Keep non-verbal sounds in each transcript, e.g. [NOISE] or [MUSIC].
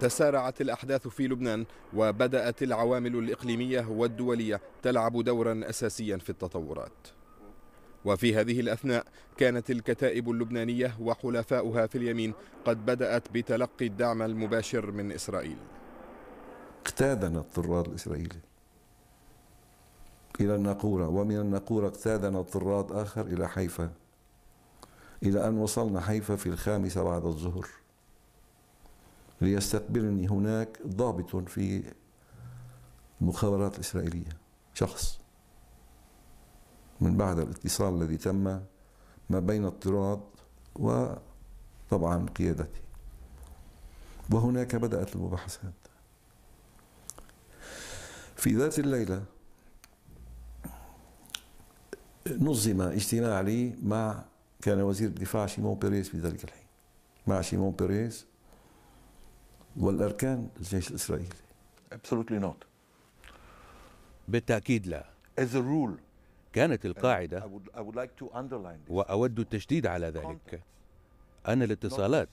تسارعت الأحداث في لبنان وبدأت العوامل الإقليمية والدولية تلعب دورا أساسيا في التطورات وفي هذه الأثناء كانت الكتائب اللبنانية وحلفاؤها في اليمين قد بدأت بتلقي الدعم المباشر من إسرائيل اقتادنا الطراد الإسرائيلي إلى الناقورة ومن الناقورة اقتادنا الطراد آخر إلى حيفا إلى أن وصلنا حيفا في الخامسة بعد الظهر ليستقبلني هناك ضابط في المخابرات الإسرائيلية شخص من بعد الاتصال الذي تم ما بين الطراد وطبعا قيادتي وهناك بدأت المباحثات في ذات الليلة نظم اجتماع لي مع كان وزير الدفاع شيمون بيريز في ذلك الحين مع شيمون بيريز والأركان الجيش الإسرائيلي absolutely not بالتأكيد لا as a rule كانت القاعدة وأود التشديد على ذلك أن الاتصالات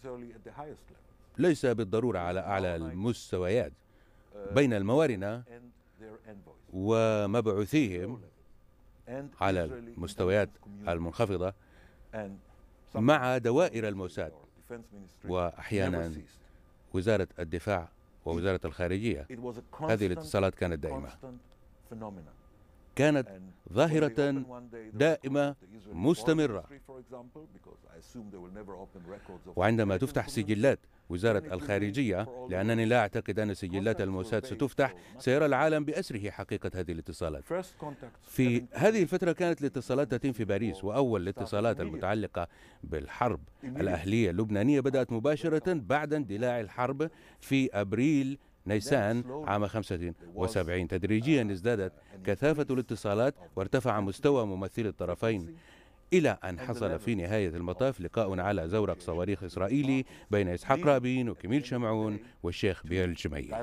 ليس بالضرورة على أعلى المستويات uh, بين الموارنة ومبعوثيهم على المستويات المنخفضة مع دوائر الموساد وأحيانا وزارة الدفاع ووزارة الخارجية هذه الاتصالات كانت دائمة كانت ظاهرة دائمة مستمرة وعندما تفتح سجلات وزارة الخارجية لأنني لا أعتقد أن سجلات الموساد ستفتح سيرى العالم بأسره حقيقة هذه الاتصالات في هذه الفترة كانت الاتصالات تتم في باريس وأول الاتصالات المتعلقة بالحرب الأهلية اللبنانية بدأت مباشرة بعد اندلاع الحرب في أبريل نيسان عام 75 تدريجيا ازدادت كثافة الاتصالات وارتفع مستوى ممثلي الطرفين إلى أن حصل في نهاية المطاف لقاء على زورق صواريخ إسرائيلي بين إسحاق رابين وكميل شمعون والشيخ بيل جميل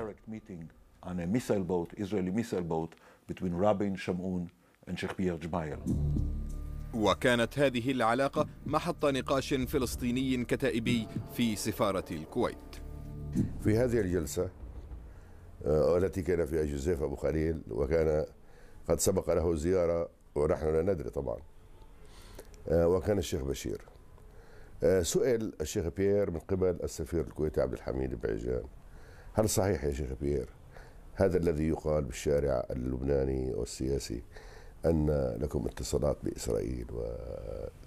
on a missile boat, Israeli missile boat, between and وكانت هذه العلاقة محط نقاش فلسطيني كتائبي في سفارة الكويت. في هذه الجلسة آه، التي كان فيها جوزيف أبو خليل وكان قد سبق له زيارة ونحن لا ندري طبعا آه، وكان الشيخ بشير آه، سئل الشيخ بيير من قبل السفير الكويتي عبد الحميد بعجان هل صحيح يا شيخ بيير هذا الذي يقال بالشارع اللبناني والسياسي أن لكم اتصالات بإسرائيل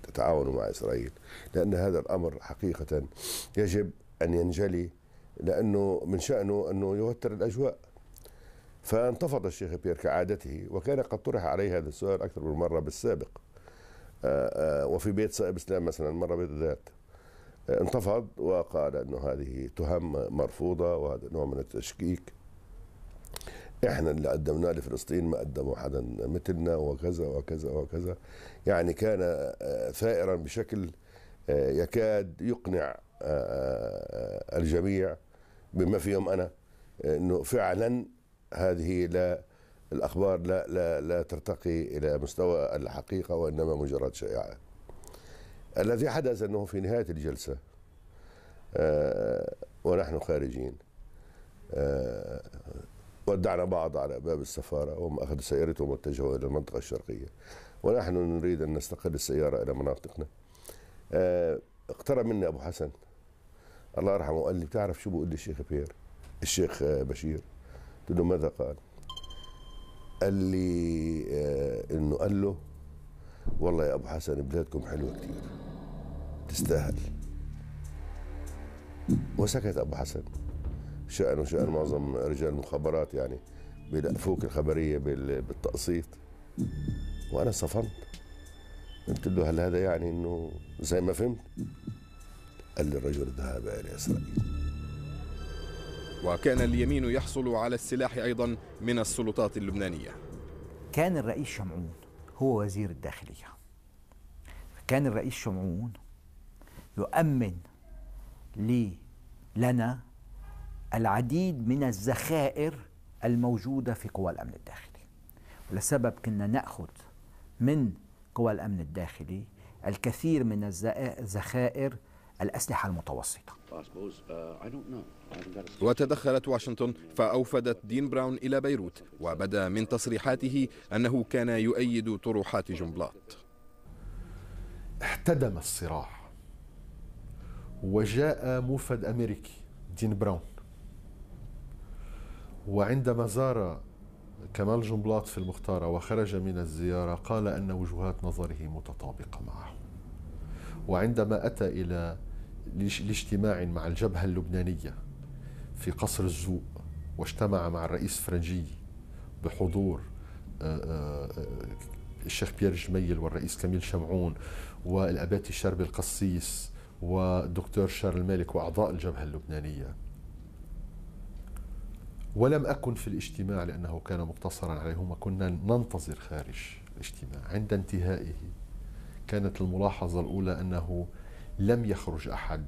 وتتعاونوا مع إسرائيل لأن هذا الأمر حقيقة يجب أن ينجلي لأنه من شأنه أنه يوتر الأجواء فانتفض الشيخ بيير كعادته وكان قد طرح عليه هذا السؤال أكثر من مرة بالسابق آه، آه، وفي بيت صائب اسلام مثلا مره بالذات آه، انتفض وقال انه هذه تهم مرفوضه وهذا نوع من التشكيك احنا اللي قدمناه لفلسطين ما قدموا حدا مثلنا وكذا وكذا وكذا يعني كان ثائرا بشكل يكاد يقنع الجميع بما فيهم انا انه فعلا هذه لا الاخبار لا لا لا ترتقي الى مستوى الحقيقه وانما مجرد شائعه. الذي حدث انه في نهايه الجلسه آه، ونحن خارجين آه، ودعنا بعض على باب السفاره وهم اخذوا سيارتهم واتجهوا الى المنطقه الشرقيه ونحن نريد ان نستقل السياره الى مناطقنا آه، اقترب مني ابو حسن الله يرحمه قال لي بتعرف شو بيقول لي الشيخ بير الشيخ آه، بشير قلت له ماذا قال قال لي آه، انه قال له والله يا ابو حسن بلادكم حلوه كثير تستاهل وسكت ابو حسن شأنه شأن معظم رجال المخابرات يعني بيلقفوك الخبريه بالتقسيط وانا صفنت قلت له هل هذا يعني انه زي ما فهمت للرجل الذهاب إلى إسرائيل وكان اليمين يحصل على السلاح أيضا من السلطات اللبنانية كان الرئيس شمعون هو وزير الداخلية كان الرئيس شمعون يؤمن لي لنا العديد من الذخائر الموجودة في قوى الأمن الداخلي ولسبب كنا نأخذ من قوى الأمن الداخلي الكثير من الذخائر الأسلحة المتوسطة وتدخلت واشنطن فأوفدت دين براون إلى بيروت وبدا من تصريحاته أنه كان يؤيد طروحات جنبلاط احتدم الصراع وجاء موفد أمريكي دين براون وعندما زار كمال جنبلاط في المختارة وخرج من الزيارة قال أن وجهات نظره متطابقة معه وعندما أتى إلى لاجتماع مع الجبهة اللبنانية في قصر الزوق واجتمع مع الرئيس فرنجي بحضور آه، آه، الشيخ بيير جميل والرئيس كميل شمعون والأباتي شربي القسيس والدكتور شارل مالك وأعضاء الجبهة اللبنانية ولم أكن في الاجتماع لأنه كان مقتصرا عليهم وكنا ننتظر خارج الاجتماع عند انتهائه كانت الملاحظة الأولى أنه لم يخرج احد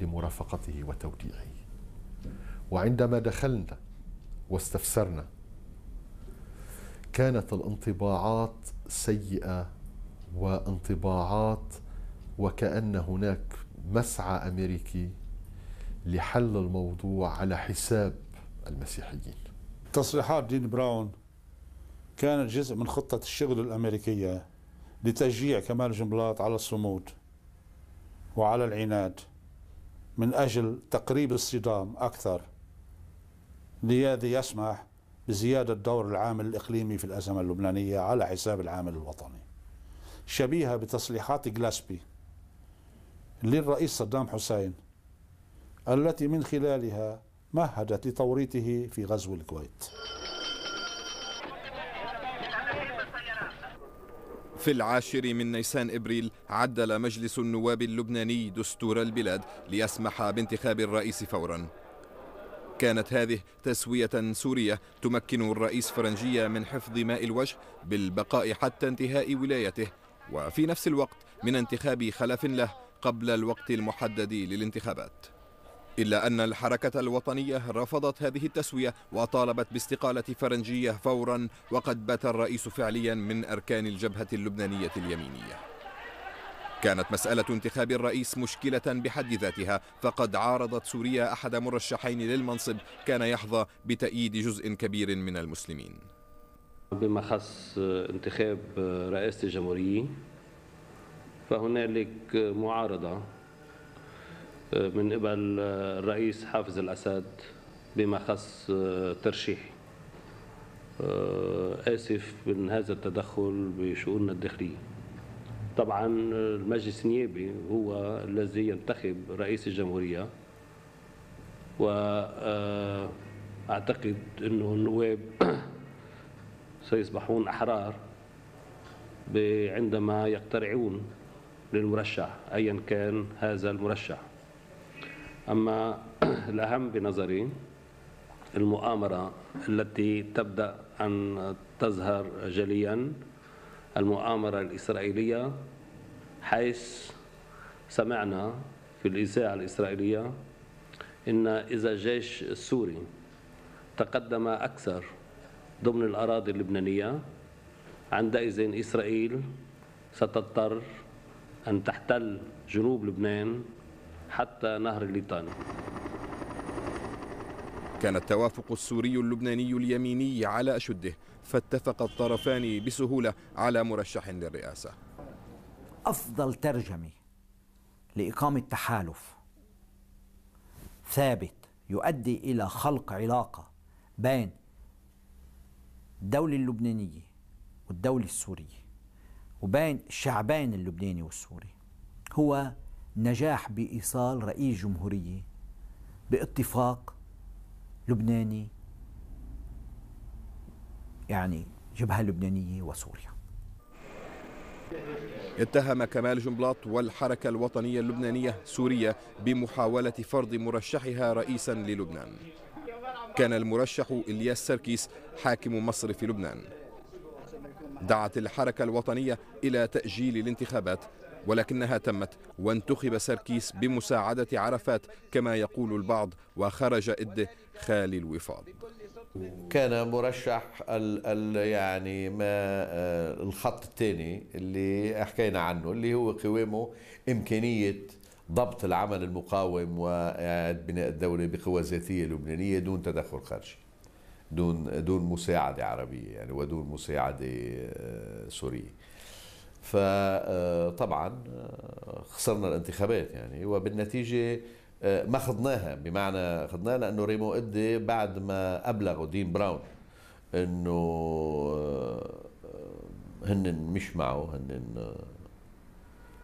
لمرافقته وتوديعه وعندما دخلنا واستفسرنا كانت الانطباعات سيئه وانطباعات وكان هناك مسعى امريكي لحل الموضوع على حساب المسيحيين تصريحات دين براون كانت جزء من خطة الشغل الأمريكية لتشجيع كمال جنبلاط على الصمود وعلى العناد من أجل تقريب الصدام أكثر لياذي يسمح بزيادة دور العامل الإقليمي في الأزمة اللبنانية على حساب العامل الوطني شبيهة بتصريحات جلاسبي للرئيس صدام حسين التي من خلالها مهدت لتوريطه في غزو الكويت في العاشر من نيسان ابريل عدل مجلس النواب اللبناني دستور البلاد ليسمح بانتخاب الرئيس فورا. كانت هذه تسوية سورية تمكن الرئيس فرنجية من حفظ ماء الوجه بالبقاء حتى انتهاء ولايته وفي نفس الوقت من انتخاب خلف له قبل الوقت المحدد للانتخابات. إلا أن الحركة الوطنية رفضت هذه التسوية وطالبت باستقالة فرنجية فورا وقد بات الرئيس فعليا من أركان الجبهة اللبنانية اليمينية كانت مسألة انتخاب الرئيس مشكلة بحد ذاتها فقد عارضت سوريا أحد مرشحين للمنصب كان يحظى بتأييد جزء كبير من المسلمين بما خص انتخاب رئاسة الجمهورية فهنالك معارضة من قبل آه، الرئيس حافظ الأسد بما خص آه، ترشيحي آه، آسف من هذا التدخل بشؤوننا الداخلية طبعا المجلس النيابي هو الذي ينتخب رئيس الجمهورية وأعتقد أنه النواب [CLEARS THROAT] سيصبحون أحرار عندما يقترعون للمرشح أيا كان هذا المرشح أما الأهم بنظري المؤامرة التي تبدأ أن تظهر جليا المؤامرة الإسرائيلية حيث سمعنا في الإذاعة الإسرائيلية إن إذا الجيش السوري تقدم أكثر ضمن الأراضي اللبنانية عندئذ إسرائيل ستضطر أن تحتل جنوب لبنان حتى نهر الليطاني كان التوافق السوري اللبناني اليميني على أشده فاتفق الطرفان بسهولة على مرشح للرئاسة أفضل ترجمة لإقامة تحالف ثابت يؤدي إلى خلق علاقة بين الدولة اللبنانية والدولة السورية وبين الشعبين اللبناني والسوري هو نجاح بايصال رئيس جمهوريه باتفاق لبناني يعني جبهه لبنانيه وسوريا اتهم كمال جنبلاط والحركة الوطنية اللبنانية سوريا بمحاولة فرض مرشحها رئيسا للبنان كان المرشح إلياس سركيس حاكم مصر في لبنان دعت الحركة الوطنية إلى تأجيل الانتخابات ولكنها تمت وانتخب سركيس بمساعدة عرفات كما يقول البعض وخرج إده خالي الوفاض كان مرشح ال الـ يعني ما آه، الخط الثاني اللي حكينا عنه اللي هو قوامه إمكانية ضبط العمل المقاوم وإعادة بناء الدولة بقوى ذاتية لبنانية دون تدخل خارجي دون دون مساعدة عربية يعني ودون مساعدة آه، سورية فطبعا آه، آه، خسرنا الانتخابات يعني وبالنتيجه آه، ما خضناها بمعنى خضناها لانه ريمو ادي بعد ما ابلغوا دين براون انه هن مش معه هن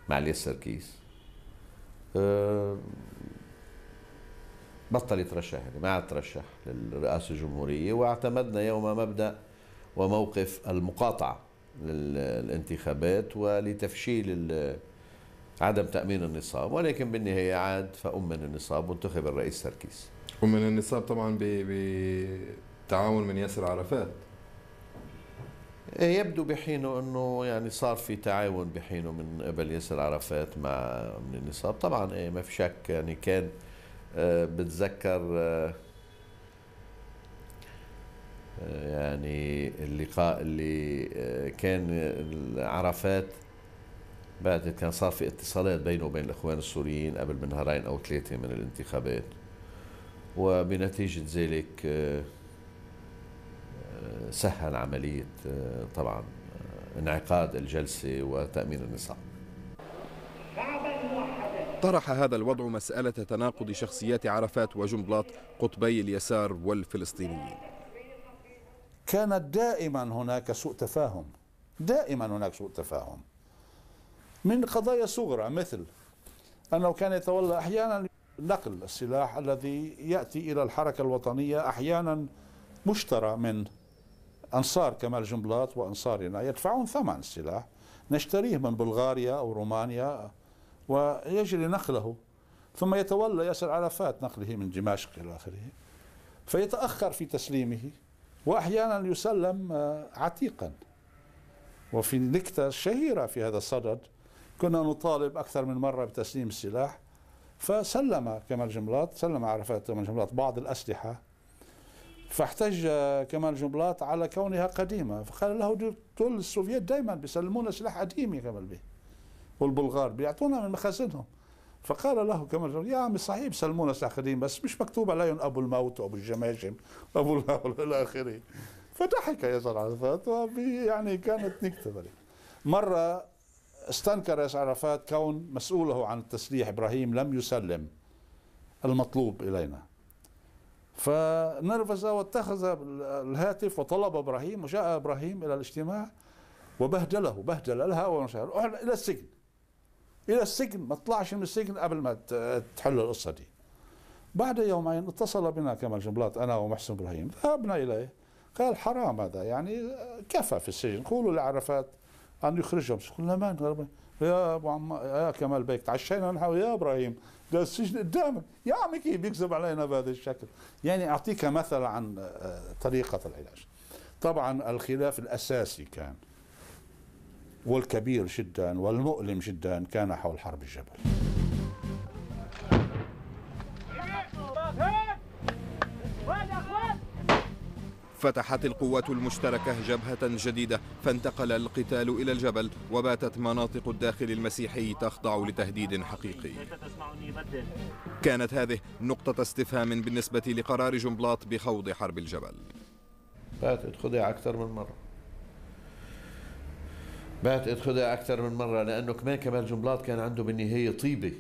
مع الياس سركيس بطل يترشح يعني ما عاد ترشح للرئاسه الجمهوريه واعتمدنا يوم مبدا وموقف المقاطعه للانتخابات ولتفشيل عدم تأمين النصاب ولكن بالنهاية عاد فأمن النصاب وانتخب الرئيس تركيز أمن النصاب طبعا بتعاون من ياسر عرفات يبدو بحينه انه يعني صار في تعاون بحينه من قبل ياسر عرفات مع من النصاب طبعا ايه ما في شك يعني كان آه، بتذكر آه، يعني اللقاء اللي آه، كان عرفات بعد كان صار في اتصالات بينه وبين الاخوان السوريين قبل من نهارين او ثلاثه من الانتخابات وبنتيجه ذلك سهل آه، آه، عمليه طبعا انعقاد الجلسه وتامين النصاب طرح هذا الوضع مسألة تناقض شخصيات عرفات وجنبلاط قطبي اليسار والفلسطينيين كانت دائما هناك سوء تفاهم دائما هناك سوء تفاهم من قضايا صغرى مثل أنه كان يتولى أحيانا نقل السلاح الذي يأتي إلى الحركة الوطنية أحيانا مشترى من أنصار كمال جنبلاط وأنصارنا يدفعون ثمن السلاح نشتريه من بلغاريا أو رومانيا ويجري نقله ثم يتولى ياسر عرفات نقله من دمشق إلى آخره فيتأخر في تسليمه وأحيانا يسلم آه، عتيقا وفي نكتة شهيرة في هذا الصدد كنا نطالب أكثر من مرة بتسليم السلاح فسلم كمال جملات سلم عرفات كمال جملات بعض الأسلحة فاحتج آه، كمال جملات على كونها قديمة فقال له دول السوفيت دائما بيسلمونا سلاح قديم يا كمال بيه والبلغار بيعطونا من مخازنهم فقال له كما يا عم صحيح سلمونا ساخرين بس مش مكتوب عليهم ابو الموت وابو الجماجم الهول [LAUGHS] الى اخره فضحك ياسر عرفات يعني كانت نكته مره استنكر ياسر عرفات كون مسؤوله عن التسليح ابراهيم لم يسلم المطلوب الينا فنرفز واتخذ الهاتف وطلب ابراهيم وجاء ابراهيم الى الاجتماع وبهدله بهدل الهوى الى السجن الى السجن ما تطلعش من السجن قبل ما تحل القصه دي بعد يومين اتصل بنا كمال جنبلاط انا ومحسن ابراهيم ذهبنا اليه قال حرام هذا يعني كفى في السجن قولوا لعرفات ان يخرجهم قلنا ما يا ابو عم يا كمال بيك تعشينا نحن يا ابراهيم ده السجن قدامك يا عمي كيف بيكذب علينا بهذا الشكل يعني اعطيك مثل عن آه، طريقه العلاج طبعا الخلاف الاساسي كان والكبير جدا والمؤلم جدا كان حول حرب الجبل فتحت القوات المشتركة جبهة جديدة فانتقل القتال إلى الجبل وباتت مناطق الداخل المسيحي تخضع لتهديد حقيقي كانت هذه نقطة استفهام بالنسبة لقرار جنبلاط بخوض حرب الجبل فاتت خدع أكثر من مرة بات اتخذها اكثر من مره لانه كمان كمال جنبلاط كان عنده بالنهايه طيبه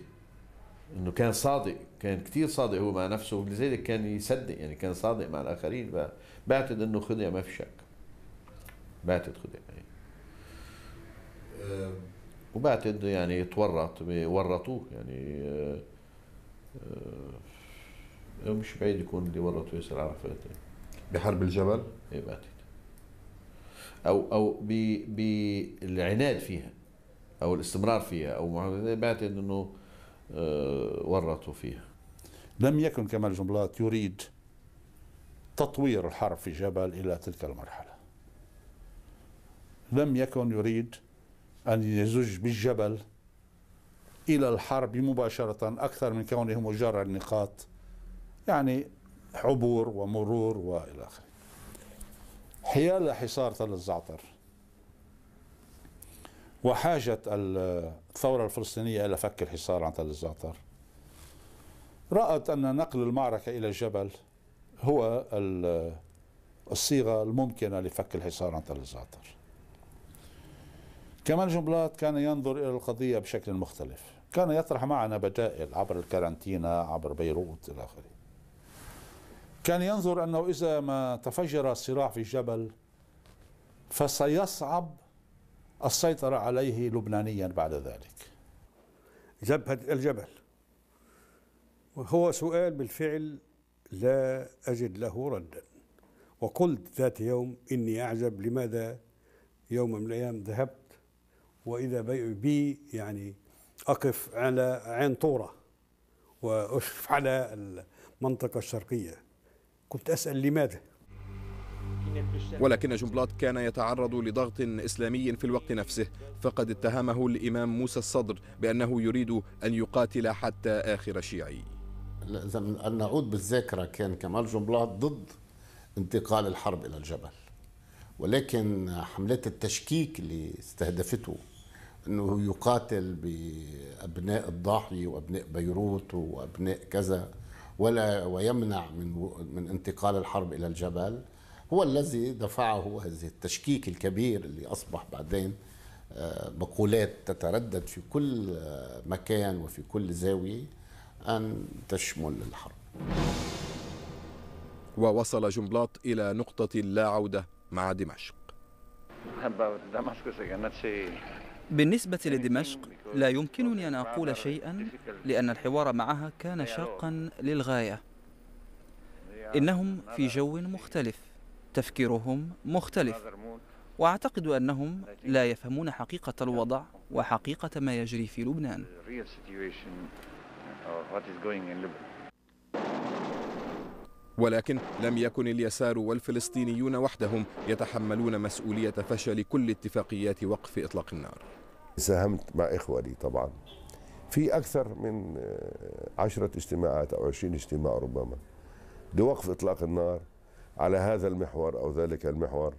انه كان صادق كان كثير صادق هو مع نفسه ولذلك كان يصدق يعني كان صادق مع الاخرين بعتقد انه خدع ما في شك بعتقد خدع يعني. إيه. آه. وبعتقد يعني تورط ورطوه يعني آه، آه، مش بعيد يكون اللي ورطوا ياسر عرفات إيه. بحرب الجبل؟ ايه بعتقد او او بالعناد فيها او الاستمرار فيها او بعتقد انه آه، ورطوا فيها لم يكن كمال جنبلاط يريد تطوير الحرب في جبل الى تلك المرحله لم يكن يريد ان يزج بالجبل الى الحرب مباشره اكثر من كونه مجرد نقاط يعني عبور ومرور والى اخره حيال حصار تل الزعتر وحاجة الثورة الفلسطينية إلى فك الحصار عن تل الزعتر رأت أن نقل المعركة إلى الجبل هو الصيغة الممكنة لفك الحصار عن تل الزعتر كمان جنبلاط كان ينظر إلى القضية بشكل مختلف كان يطرح معنا بدائل عبر الكارانتينا عبر بيروت إلى آخره كان ينظر أنه إذا ما تفجر الصراع في الجبل فسيصعب السيطرة عليه لبنانيا بعد ذلك جبهة الجبل وهو سؤال بالفعل لا أجد له ردا وقلت ذات يوم إني أعجب لماذا يوم من الأيام ذهبت وإذا بي يعني أقف على عين طورة وأشرف على المنطقة الشرقية كنت أسأل لماذا ولكن جنبلاط كان يتعرض لضغط إسلامي في الوقت نفسه فقد اتهمه الإمام موسى الصدر بأنه يريد أن يقاتل حتى آخر شيعي إذا أن نعود بالذاكرة كان كمال جنبلاط ضد انتقال الحرب إلى الجبل ولكن حملات التشكيك اللي استهدفته أنه يقاتل بأبناء الضاحية وأبناء بيروت وأبناء كذا ولا ويمنع من من انتقال الحرب الى الجبل هو الذي دفعه هذه التشكيك الكبير اللي اصبح بعدين آه، مقولات تتردد في كل آه، مكان وفي كل زاويه ان تشمل الحرب. ووصل جنبلاط الى نقطه لا عوده مع دمشق. بالنسبة لدمشق لا يمكنني أن أقول شيئا لأن الحوار معها كان شاقا للغاية إنهم في جو مختلف تفكيرهم مختلف وأعتقد أنهم لا يفهمون حقيقة الوضع وحقيقة ما يجري في لبنان ولكن لم يكن اليسار والفلسطينيون وحدهم يتحملون مسؤولية فشل كل اتفاقيات وقف إطلاق النار ساهمت مع إخواني طبعا في أكثر من عشرة اجتماعات أو عشرين اجتماع ربما لوقف إطلاق النار على هذا المحور أو ذلك المحور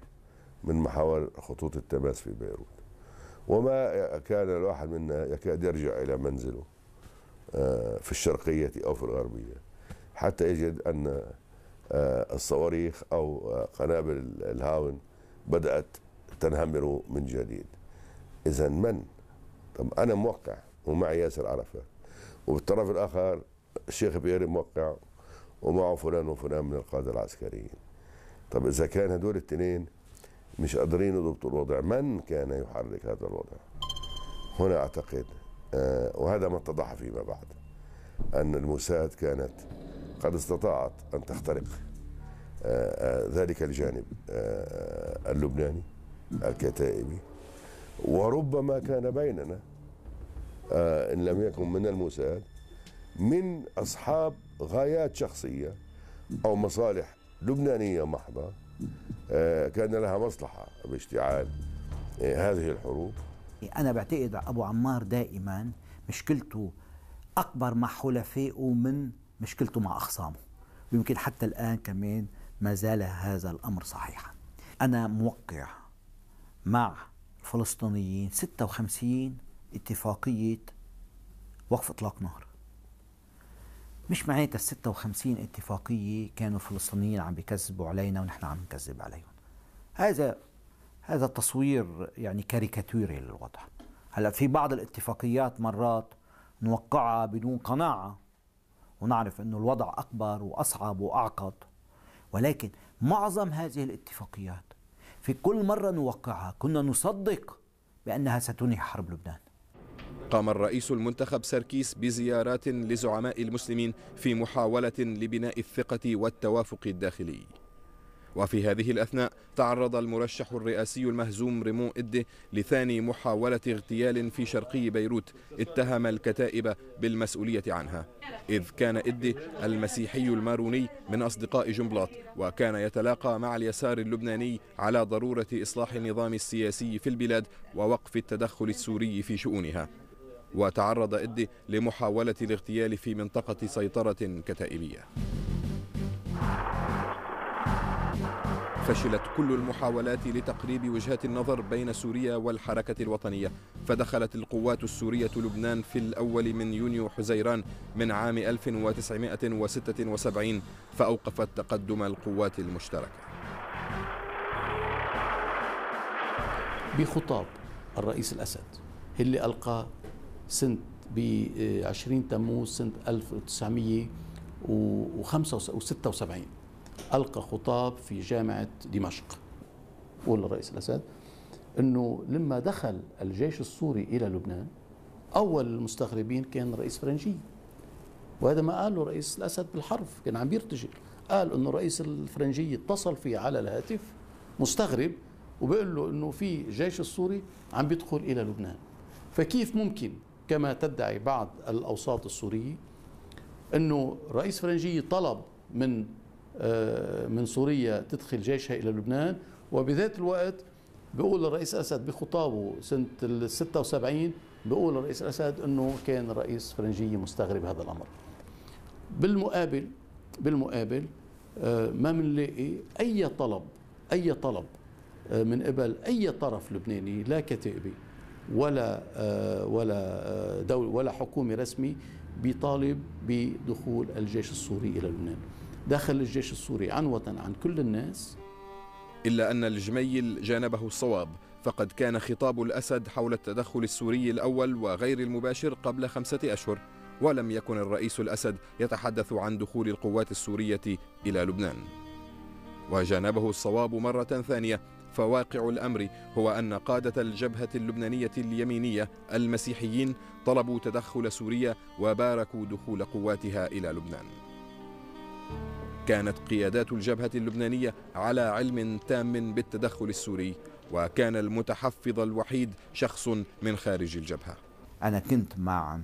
من محاور خطوط التماس في بيروت وما كان الواحد منا يكاد يرجع إلى منزله آه، في الشرقية أو في الغربية حتى يجد أن آه، الصواريخ أو آه، قنابل الهاون بدأت تنهمر من جديد اذا من طب انا موقع ومعي ياسر عرفه وبالطرف الاخر الشيخ بيري موقع ومعه فلان وفلان من القاده العسكريين طب اذا كان هدول الاثنين مش قادرين يضبطوا الوضع من كان يحرك هذا الوضع هنا اعتقد آه، وهذا ما اتضح فيما بعد ان الموساد كانت قد استطاعت ان تخترق آه، آه، ذلك الجانب اللبناني الكتائبي وربما كان بيننا آه، إن لم يكن من الموساد من أصحاب غايات شخصية أو مصالح لبنانية محضة آه، كان لها مصلحة باشتعال آه، هذه الحروب أنا بعتقد أبو عمار دائما مشكلته أكبر مع حلفائه من مشكلته مع أخصامه ويمكن حتى الآن كمان ما زال هذا الأمر صحيحا أنا موقع مع فلسطينيين 56 اتفاقية وقف إطلاق نار مش معناتها ال 56 اتفاقية كانوا الفلسطينيين عم بيكذبوا علينا ونحن عم نكذب عليهم هذا هذا تصوير يعني كاريكاتوري للوضع هلا في بعض الاتفاقيات مرات نوقعها بدون قناعة ونعرف أنه الوضع أكبر وأصعب وأعقد ولكن معظم هذه الاتفاقيات في كل مرة نوقعها كنا نصدق بأنها ستنهي حرب لبنان قام الرئيس المنتخب سركيس بزيارات لزعماء المسلمين في محاولة لبناء الثقة والتوافق الداخلي وفي هذه الأثناء تعرض المرشح الرئاسي المهزوم ريمون إدي لثاني محاولة اغتيال في شرقي بيروت اتهم الكتائب بالمسؤولية عنها إذ كان إدي المسيحي الماروني من أصدقاء جنبلاط وكان يتلاقى مع اليسار اللبناني على ضرورة إصلاح النظام السياسي في البلاد ووقف التدخل السوري في شؤونها وتعرض إدي لمحاولة الاغتيال في منطقة سيطرة كتائبية فشلت كل المحاولات لتقريب وجهات النظر بين سوريا والحركة الوطنية فدخلت القوات السورية لبنان في الأول من يونيو حزيران من عام 1976 فأوقفت تقدم القوات المشتركة بخطاب الرئيس الأسد اللي ألقاه سنة ب 20 تموز سنة 1975 ألقى خطاب في جامعة دمشق قول الرئيس الأسد أنه لما دخل الجيش السوري إلى لبنان أول المستغربين كان رئيس فرنجي وهذا ما قاله رئيس الأسد بالحرف كان عم بيرتجل قال أنه رئيس الفرنجية اتصل فيه على الهاتف مستغرب وبيقول له أنه في جيش السوري عم بيدخل إلى لبنان فكيف ممكن كما تدعي بعض الأوساط السورية أنه رئيس فرنجية طلب من آه، من سوريا تدخل جيشها إلى لبنان وبذات الوقت بيقول الرئيس أسد بخطابه سنة ال 76 بيقول الرئيس أسد أنه كان رئيس فرنجية مستغرب هذا الأمر بالمقابل بالمقابل آه، ما بنلاقي أي طلب أي طلب آه، من قبل أي طرف لبناني لا كتائبي ولا ولا دول ولا حكومه رسمي بيطالب بدخول الجيش السوري الى لبنان داخل الجيش السوري عنوة عن كل الناس إلا أن الجميل جانبه الصواب فقد كان خطاب الأسد حول التدخل السوري الأول وغير المباشر قبل خمسة أشهر ولم يكن الرئيس الأسد يتحدث عن دخول القوات السورية إلى لبنان وجانبه الصواب مرة ثانية فواقع الأمر هو أن قادة الجبهة اللبنانية اليمينية المسيحيين طلبوا تدخل سوريا وباركوا دخول قواتها إلى لبنان كانت قيادات الجبهة اللبنانية على علم تام بالتدخل السوري وكان المتحفظ الوحيد شخص من خارج الجبهة أنا كنت مع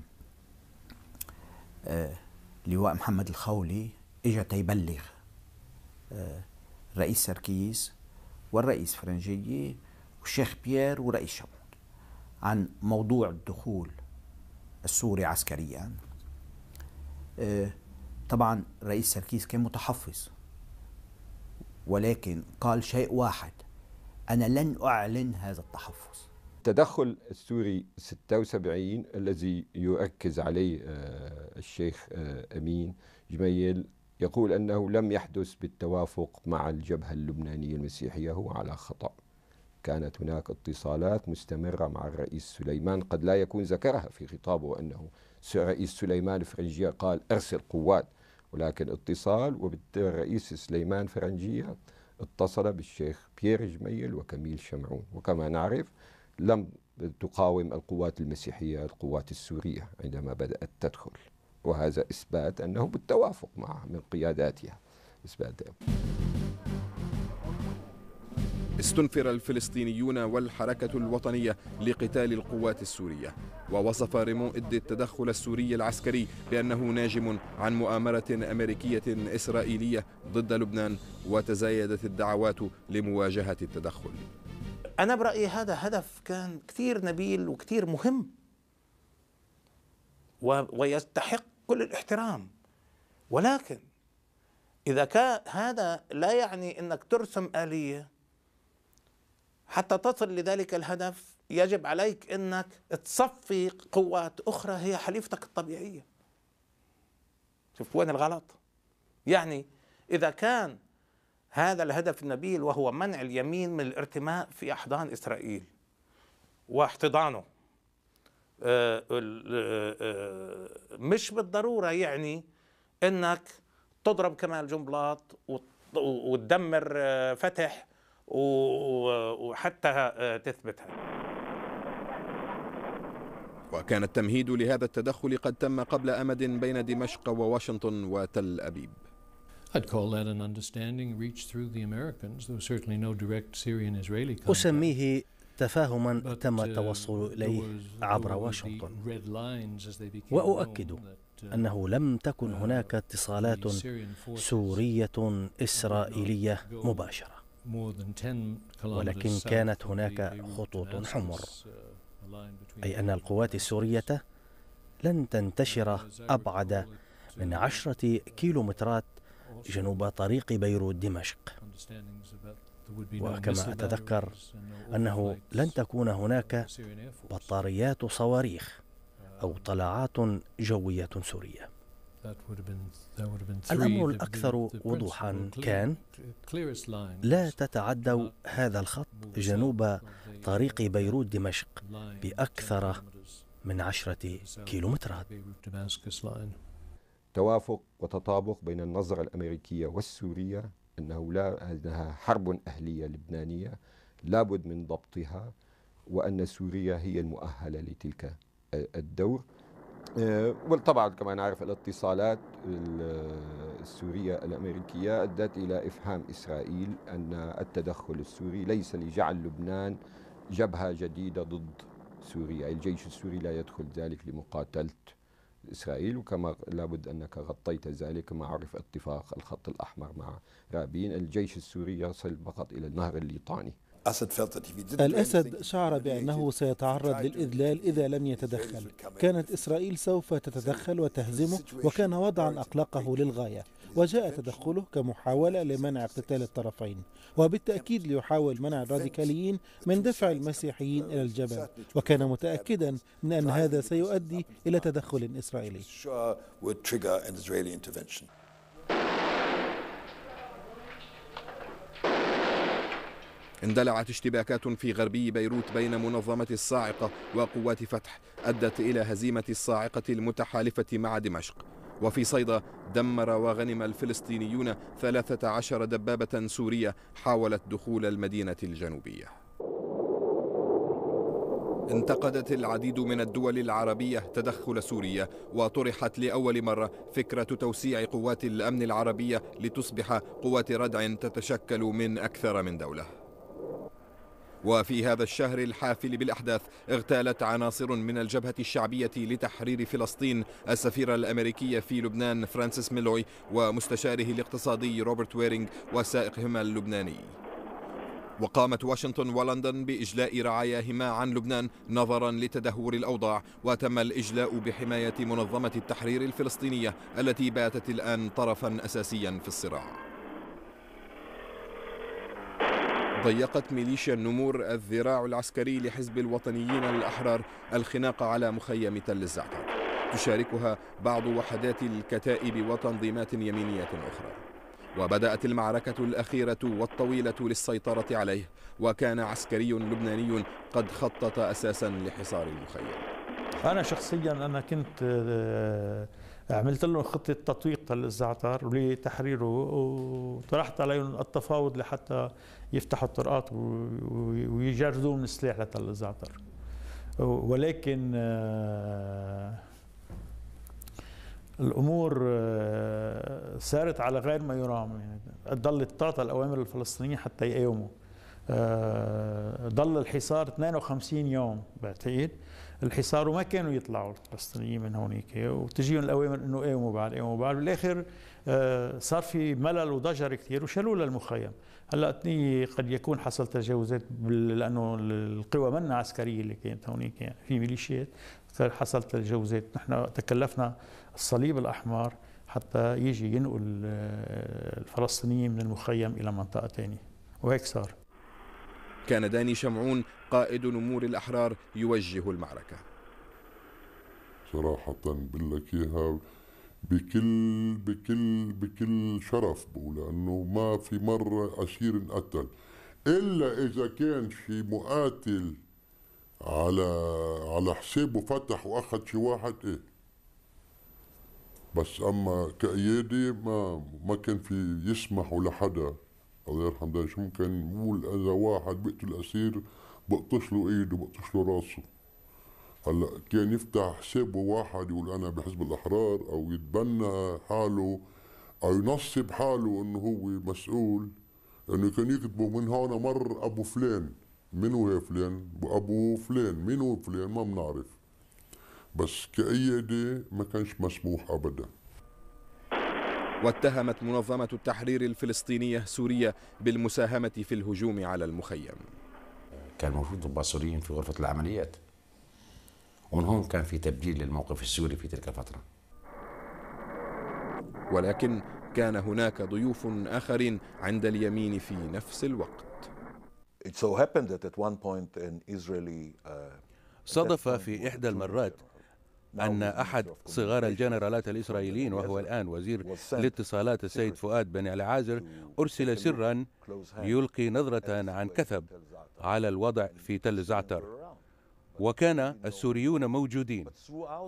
آه، لواء محمد الخولي إجا يبلغ آه، رئيس سركيز والرئيس فرنجية والشيخ بيير ورئيس شمون عن موضوع الدخول السوري عسكريا آه، طبعا رئيس سركيس كان متحفظ ولكن قال شيء واحد أنا لن أعلن هذا التحفظ التدخل السوري 76 الذي يركز عليه آه، الشيخ آه، أمين جميل يقول أنه لم يحدث بالتوافق مع الجبهة اللبنانية المسيحية هو على خطأ كانت هناك اتصالات مستمرة مع الرئيس سليمان قد لا يكون ذكرها في خطابه أنه الرئيس سليمان الفرنجية قال أرسل قوات ولكن اتصال وبالتالي الرئيس سليمان فرنجية اتصل بالشيخ بيير جميل وكميل شمعون وكما نعرف لم تقاوم القوات المسيحية القوات السورية عندما بدأت تدخل وهذا إثبات أنه بالتوافق معها من قياداتها إثبات ده. استنفر الفلسطينيون والحركة الوطنية لقتال القوات السورية ووصف ريمون إد التدخل السوري العسكري بأنه ناجم عن مؤامرة أمريكية إسرائيلية ضد لبنان وتزايدت الدعوات لمواجهة التدخل أنا برأيي هذا هدف كان كثير نبيل وكثير مهم ويستحق كل الاحترام ولكن إذا كان هذا لا يعني أنك ترسم آلية حتى تصل لذلك الهدف يجب عليك انك تصفي قوات اخرى هي حليفتك الطبيعيه شوف وين الغلط يعني اذا كان هذا الهدف النبيل وهو منع اليمين من الارتماء في احضان اسرائيل واحتضانه آه، آه، آه، مش بالضروره يعني انك تضرب كمال جنبلاط وتدمر فتح وحتى آه، تثبتها وكان التمهيد لهذا التدخل قد تم قبل امد بين دمشق وواشنطن وتل ابيب أسميه تفاهما تم uh, التوصل إليه عبر واشنطن وأؤكد uh, أنه لم تكن uh, هناك اتصالات سورية إسرائيلية مباشرة ولكن كانت هناك خطوط حمر uh, أي أن القوات السورية لن تنتشر أبعد من عشرة uh, كيلومترات جنوب طريق بيروت دمشق وكما أتذكر أنه لن تكون هناك بطاريات صواريخ أو uh, طلعات جوية سورية الأمر الأكثر وضوحا كان لا تتعدوا هذا الخط جنوب طريق بيروت دمشق بأكثر من عشرة كيلومترات توافق وتطابق بين النظرة الأمريكية والسورية أنه لا أنها حرب أهلية لبنانية لابد من ضبطها وأن سوريا هي المؤهلة لتلك الدور آه، وطبعا كما نعرف الاتصالات آه، السورية الأمريكية أدت إلى إفهام إسرائيل أن التدخل السوري ليس لجعل لبنان جبهة جديدة ضد سوريا الجيش السوري لا يدخل ذلك لمقاتلة إسرائيل وكما لابد أنك غطيت ذلك عرف اتفاق الخط الأحمر مع رابين الجيش السوري يصل فقط إلى النهر الليطاني الأسد شعر بأنه سيتعرض للإذلال إذا لم يتدخل كانت إسرائيل سوف تتدخل وتهزمه وكان وضعا أقلقه للغاية وجاء تدخله كمحاولة لمنع اقتتال الطرفين وبالتأكيد ليحاول منع الراديكاليين من دفع المسيحيين إلى الجبل وكان متأكدا من أن هذا سيؤدي إلى تدخل إسرائيلي اندلعت اشتباكات في غربي بيروت بين منظمة الصاعقة وقوات فتح أدت إلى هزيمة الصاعقة المتحالفة مع دمشق وفي صيدا دمر وغنم الفلسطينيون 13 دبابة سورية حاولت دخول المدينة الجنوبية انتقدت العديد من الدول العربية تدخل سوريا وطرحت لأول مرة فكرة توسيع قوات الأمن العربية لتصبح قوات ردع تتشكل من أكثر من دولة وفي هذا الشهر الحافل بالأحداث اغتالت عناصر من الجبهة الشعبية لتحرير فلسطين السفير الأمريكي في لبنان فرانسيس ميلوي ومستشاره الاقتصادي روبرت ويرينغ وسائقهما اللبناني وقامت واشنطن ولندن باجلاء رعاياهما عن لبنان نظرا لتدهور الاوضاع وتم الاجلاء بحمايه منظمه التحرير الفلسطينيه التي باتت الان طرفا اساسيا في الصراع ضيقت ميليشيا النمور الذراع العسكري لحزب الوطنيين الأحرار الخناق على مخيم تل الزعتر تشاركها بعض وحدات الكتائب وتنظيمات يمينية أخرى وبدأت المعركة الأخيرة والطويلة للسيطرة عليه وكان عسكري لبناني قد خطط أساسا لحصار المخيم أنا شخصيا أنا كنت آه، عملت لهم خطه تطويق للزعتر ولتحريره وطرحت عليهم التفاوض لحتى يفتحوا الطرقات ويجردوا من السلاح لتل الزعتر ولكن آه، الامور آه، سارت على غير ما يرام يعني ضلت تعطى الاوامر الفلسطينيه حتى يقاوموا آه، ضل الحصار 52 يوم بعتقد الحصار وما كانوا يطلعوا الفلسطينيين من هونيك وتجيهم الاوامر انه قاوموا إيه بعد قاوموا إيه بعد بالاخر آه، صار في ملل وضجر كثير وشالوا للمخيم هلا اثنين قد يكون حصل تجاوزات لانه القوى منا عسكريه اللي كانت هونيك يعني في ميليشيات حصل تجاوزات نحن تكلفنا الصليب الاحمر حتى يجي ينقل آه، الفلسطينيين من المخيم الى منطقه ثانيه وهيك صار كان داني شمعون قائد نمور الأحرار يوجه المعركة صراحة بقول إياها بكل بكل بكل شرف بقول لأنه ما في مرة أسير انقتل إلا إذا كان شي مقاتل على على حسابه فتح وأخذ شي واحد إيه بس أما كأيادي ما ما كان في يسمحوا لحدا الله يرحم ده شو ممكن يقول اذا واحد بقتل اسير بقطش له ايده بقطش له راسه هلا كان يفتح حسابه واحد يقول انا بحزب الاحرار او يتبنى حاله او ينصب حاله انه هو مسؤول انه يعني كان يكتبوا من هون مر ابو فلان من هو فلان ابو فلان مين هو فلان ما بنعرف بس كأيادة ما كانش مسموح ابدا واتهمت منظمة التحرير الفلسطينية سوريا بالمساهمة في الهجوم على المخيم كان موجود ضباط سوريين في غرفة العمليات ومن هون كان في تبديل للموقف السوري في تلك الفترة ولكن كان هناك ضيوف آخرين عند اليمين في نفس الوقت uh, صدف في إحدى المرات أن أحد صغار الجنرالات الإسرائيليين وهو الآن وزير الاتصالات السيد فؤاد بن العازر أرسل سرا يلقي نظرة عن كثب على الوضع في تل زعتر وكان السوريون موجودين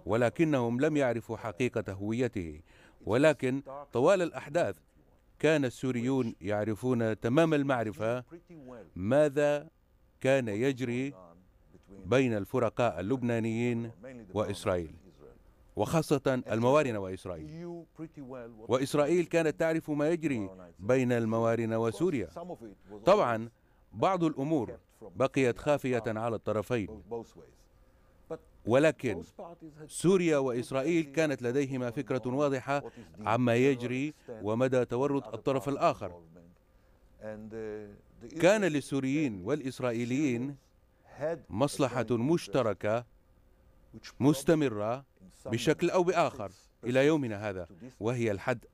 ولكنهم لم يعرفوا حقيقة هويته ولكن طوال الأحداث كان السوريون يعرفون تمام المعرفة ماذا كان يجري بين الفرقاء اللبنانيين وإسرائيل وخاصة الموارنة وإسرائيل وإسرائيل كانت تعرف ما يجري بين الموارنة وسوريا طبعا بعض الأمور بقيت خافية على الطرفين ولكن سوريا وإسرائيل كانت لديهما فكرة واضحة عما يجري ومدى تورط الطرف الآخر كان للسوريين والإسرائيليين مصلحة مشتركة مستمرة بشكل أو بآخر إلى يومنا هذا وهي الحد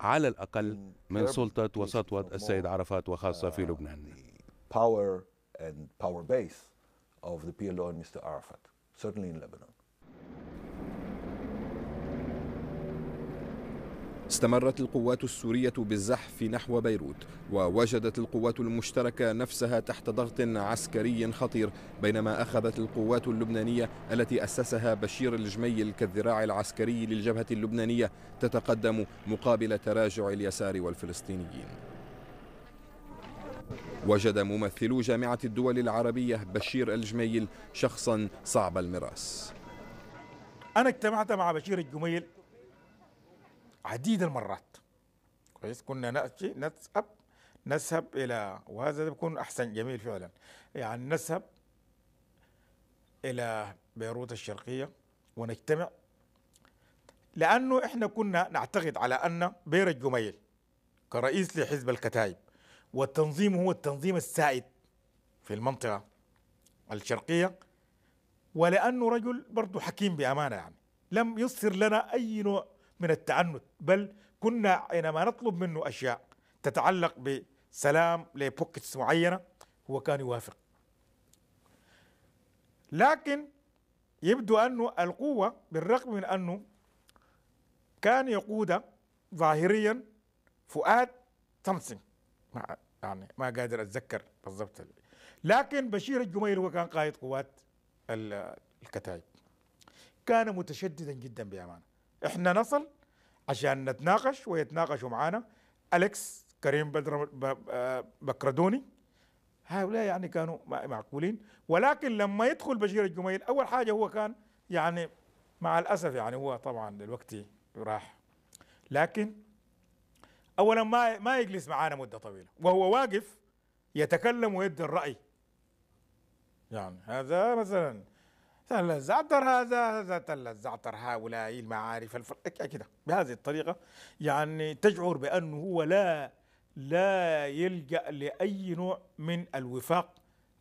على الأقل من سلطة وسطوة السيد عرفات وخاصة في لبنان power and power base of the PLO and Mr. Arafat, certainly in Lebanon. استمرت القوات السورية بالزحف نحو بيروت ووجدت القوات المشتركة نفسها تحت ضغط عسكري خطير بينما أخذت القوات اللبنانية التي أسسها بشير الجميل كالذراع العسكري للجبهة اللبنانية تتقدم مقابل تراجع اليسار والفلسطينيين وجد ممثلو جامعة الدول العربية بشير الجميل شخصا صعب المراس أنا اجتمعت مع بشير الجميل عديد المرات كويس كنا نأتي نسأب نذهب إلى وهذا بيكون أحسن جميل فعلا يعني نذهب إلى بيروت الشرقية ونجتمع لأنه إحنا كنا نعتقد على أن بير الجميل كرئيس لحزب الكتائب والتنظيم هو التنظيم السائد في المنطقة الشرقية ولأنه رجل برضه حكيم بأمانة يعني لم يصر لنا أي نوع من التعنت بل كنا حينما نطلب منه أشياء تتعلق بسلام لبوكتس معينة هو كان يوافق لكن يبدو أنه القوة بالرغم من أنه كان يقود ظاهريا فؤاد سمسن ما يعني ما قادر أتذكر بالضبط لكن بشير الجميل هو كان قائد قوات الكتائب كان متشددا جدا بأمانة احنا نصل عشان نتناقش ويتناقشوا معانا اليكس كريم بدر بكردوني هؤلاء يعني كانوا معقولين ولكن لما يدخل بشير الجميل اول حاجه هو كان يعني مع الاسف يعني هو طبعا دلوقتي راح لكن اولا ما ما يجلس معانا مده طويله وهو واقف يتكلم ويدي الراي يعني هذا مثلا الزعتر هذا تل الزعتر هؤلاء المعارف الفرق كده بهذه الطريقة يعني تشعر بأنه هو لا لا يلجأ لأي نوع من الوفاق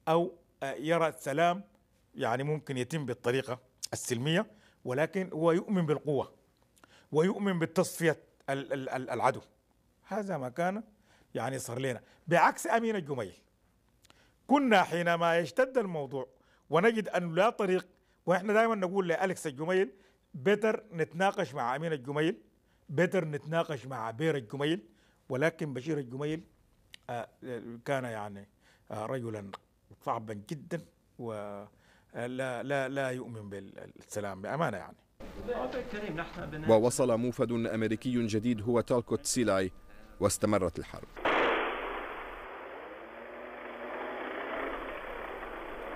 أو آه، يرى السلام يعني ممكن يتم بالطريقة السلمية ولكن هو يؤمن بالقوة ويؤمن بتصفيه العدو هذا ما كان يعني صار لنا بعكس أمين الجميل كنا حينما يشتد الموضوع ونجد ان لا طريق واحنا دايما نقول لالكس الجميل بيتر نتناقش مع امين الجميل بيتر نتناقش مع بير الجميل ولكن بشير الجميل آه، كان يعني آه، رجلا صعبا جدا ولا آه، لا لا يؤمن بالسلام بامانه يعني ووصل موفد امريكي جديد هو تالكوت سيلاي واستمرت الحرب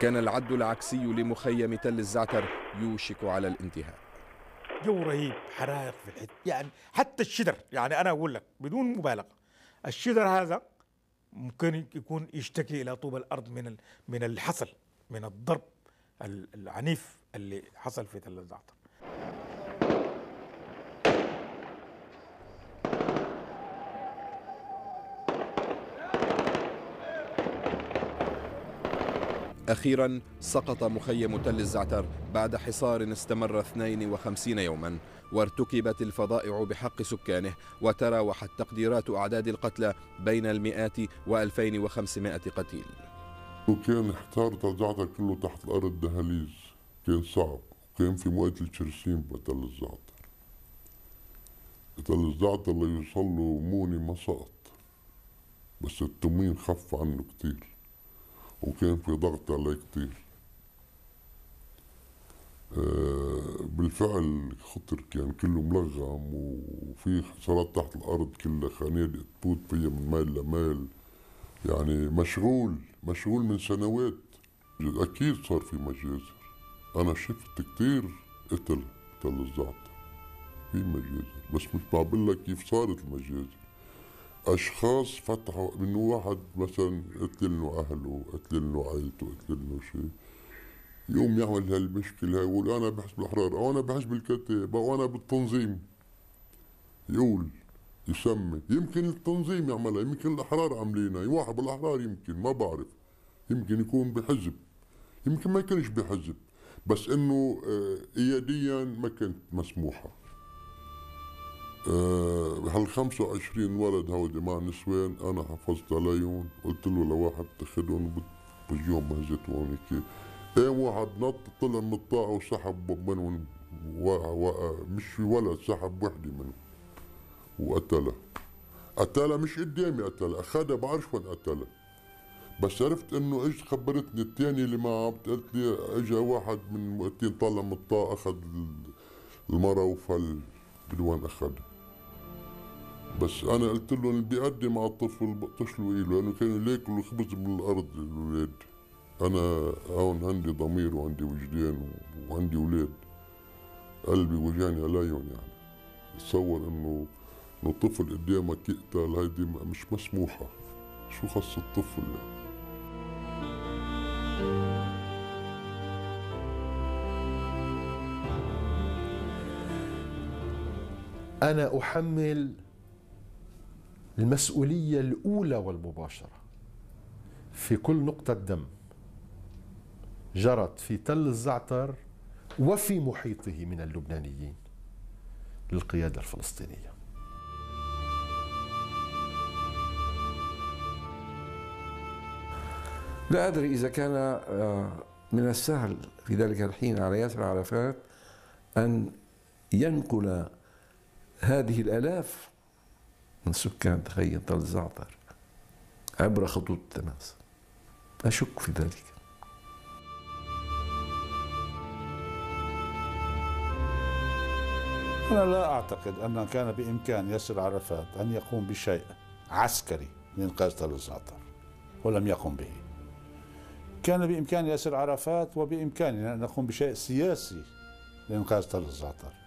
كان العد العكسي لمخيم تل الزعتر يوشك على الانتهاء جو رهيب حرائق في الحد يعني حتى الشدر يعني انا اقول لك بدون مبالغه الشدر هذا ممكن يكون يشتكي الى طوب الارض من من الحصل من الضرب العنيف اللي حصل في تل الزعتر أخيرا سقط مخيم تل الزعتر بعد حصار استمر 52 يوما وارتكبت الفظائع بحق سكانه وتراوحت تقديرات أعداد القتلى بين المئات و2500 قتيل وكان حصار تل كله تحت الأرض دهاليز كان صعب كان في وقت الشرسين بتل الزعتر بتل الزعتر ليوصل له موني ما سقط بس التموين خف عنه كتير وكان في ضغط علي كتير آه، بالفعل خطر كان كله ملغم وفي حشرات تحت الارض كلها خنادق تفوت فيها من ميل لميل يعني مشغول مشغول من سنوات اكيد صار في مجازر انا شفت كتير قتل قتل الزعتر في مجازر بس مش بقول لك كيف صارت المجازر اشخاص فتحوا من واحد مثلا قتل له اهله قتل له عائلته قتل له شيء يقوم يعمل هالمشكله يقول انا بحسب الاحرار او انا بحسب الكتاب او انا بالتنظيم يقول يسمي يمكن التنظيم يعملها يمكن الاحرار عاملينها يعني واحد بالاحرار يمكن ما بعرف يمكن يكون بحزب يمكن ما يكونش بحزب بس انه آه، اياديا ما كانت مسموحه هال آه، 25 ولد هودي مع نسوان انا حفظت عليهم قلت له لواحد تاخذهم بجيهم بهزتهم هيك اي واحد نط طلع من الطاقه وسحب منهم مش ولد سحب وحده منهم وقتلها قتلها مش قدامي قتلها اخذها بعرف وين قتلها بس عرفت انه اجت خبرتني الثاني اللي معها قلت لي اجى واحد من وقتين طلع من الطاقه اخذ المره وفل بدون اخذها بس انا قلت له اللي بيأدي مع الطفل بطش له ايده لانه كانوا ياكل الخبز من الارض الاولاد انا هون عندي ضمير وعندي وجدان وعندي اولاد قلبي وجعني عليهم يعني تصور انه انه طفل قدامك يقتل هيدي مش مسموحه شو خص الطفل يعني انا احمل المسؤولية الأولى والمباشرة في كل نقطة دم جرت في تل الزعتر وفي محيطه من اللبنانيين للقيادة الفلسطينية لا أدري إذا كان آه، من السهل في ذلك الحين على ياسر عرفات أن ينقل هذه الآلاف من سكان تخيل طل الزعتر عبر خطوط التماس أشك في ذلك أنا لا أعتقد أن كان بإمكان ياسر عرفات أن يقوم بشيء عسكري لإنقاذ تل الزعتر ولم يقم به كان بإمكان ياسر عرفات وبإمكاننا أن نقوم بشيء سياسي لإنقاذ تل الزعتر